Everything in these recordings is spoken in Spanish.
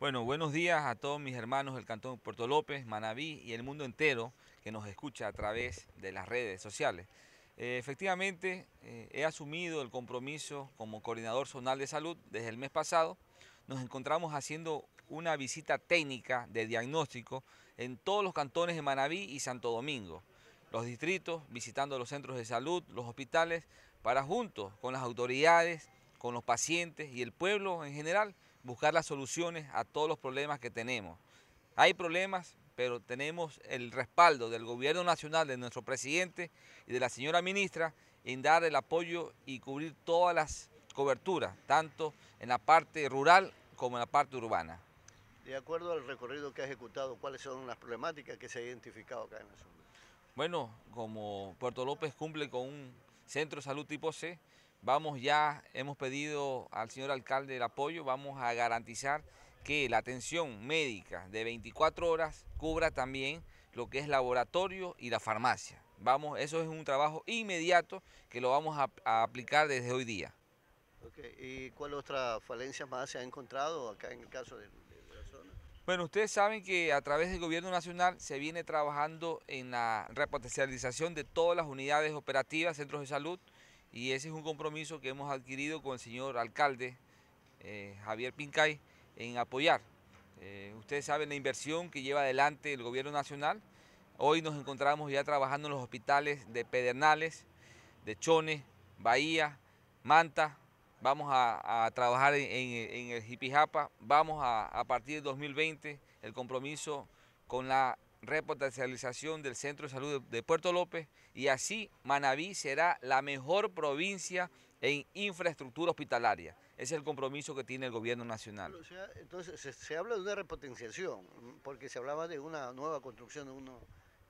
Bueno, buenos días a todos mis hermanos del Cantón Puerto López, Manabí y el mundo entero que nos escucha a través de las redes sociales. Eh, efectivamente, eh, he asumido el compromiso como coordinador zonal de salud desde el mes pasado. Nos encontramos haciendo una visita técnica de diagnóstico en todos los cantones de Manabí y Santo Domingo, los distritos, visitando los centros de salud, los hospitales, para juntos con las autoridades, con los pacientes y el pueblo en general, buscar las soluciones a todos los problemas que tenemos. Hay problemas, pero tenemos el respaldo del gobierno nacional, de nuestro presidente y de la señora ministra en dar el apoyo y cubrir todas las coberturas, tanto en la parte rural como en la parte urbana. De acuerdo al recorrido que ha ejecutado, ¿cuáles son las problemáticas que se han identificado acá en la Bueno, como Puerto López cumple con un centro de salud tipo C, Vamos ya, hemos pedido al señor alcalde el apoyo, vamos a garantizar que la atención médica de 24 horas cubra también lo que es laboratorio y la farmacia. Vamos, eso es un trabajo inmediato que lo vamos a, aplicar desde hoy día. ¿Y cuál otra falencia más se ha encontrado acá en el caso de, de la zona? Bueno, ustedes saben que a través del Gobierno Nacional se viene trabajando en la repotencialización de todas las unidades operativas, centros de salud, y ese es un compromiso que hemos adquirido con el señor alcalde eh, Javier Pincay en apoyar. Eh, ustedes saben la inversión que lleva adelante el gobierno nacional. Hoy nos encontramos ya trabajando en los hospitales de Pedernales, de Chones, Bahía, Manta. Vamos a, trabajar en, el Jipijapa. Vamos a, a partir de 2020 el compromiso con la repotencialización del Centro de Salud de Puerto López y así Manabí será la mejor provincia en infraestructura hospitalaria. Ese es el compromiso que tiene el gobierno nacional. entonces, se, habla de una repotenciación, porque se hablaba de una nueva construcción de uno,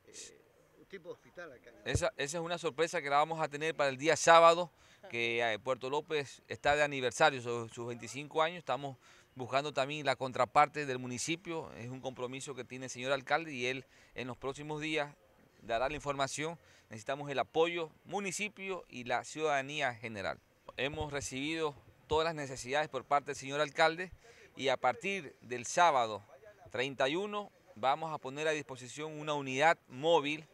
eh, un tipo de hospital acá. Esa, es una sorpresa que la vamos a tener para el día sábado, que eh, Puerto López está de aniversario, sus 25 años, estamos buscando también la contraparte del municipio. Es un compromiso que tiene el señor alcalde y él en los próximos días dará la información. Necesitamos el apoyo municipio y la ciudadanía general. Hemos recibido todas las necesidades por parte del señor alcalde y a partir del sábado 31 vamos a poner a disposición una unidad móvil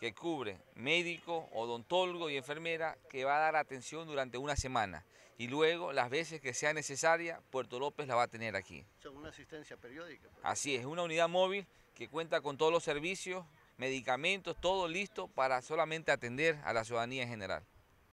que cubre médico, odontólogo y enfermera que va a dar atención durante una semana. Y luego, las veces que sea necesaria, Puerto López la va a tener aquí. Es una asistencia periódica. Pues. Así es, una unidad móvil que cuenta con todos los servicios, medicamentos, todo listo para solamente atender a la ciudadanía en general.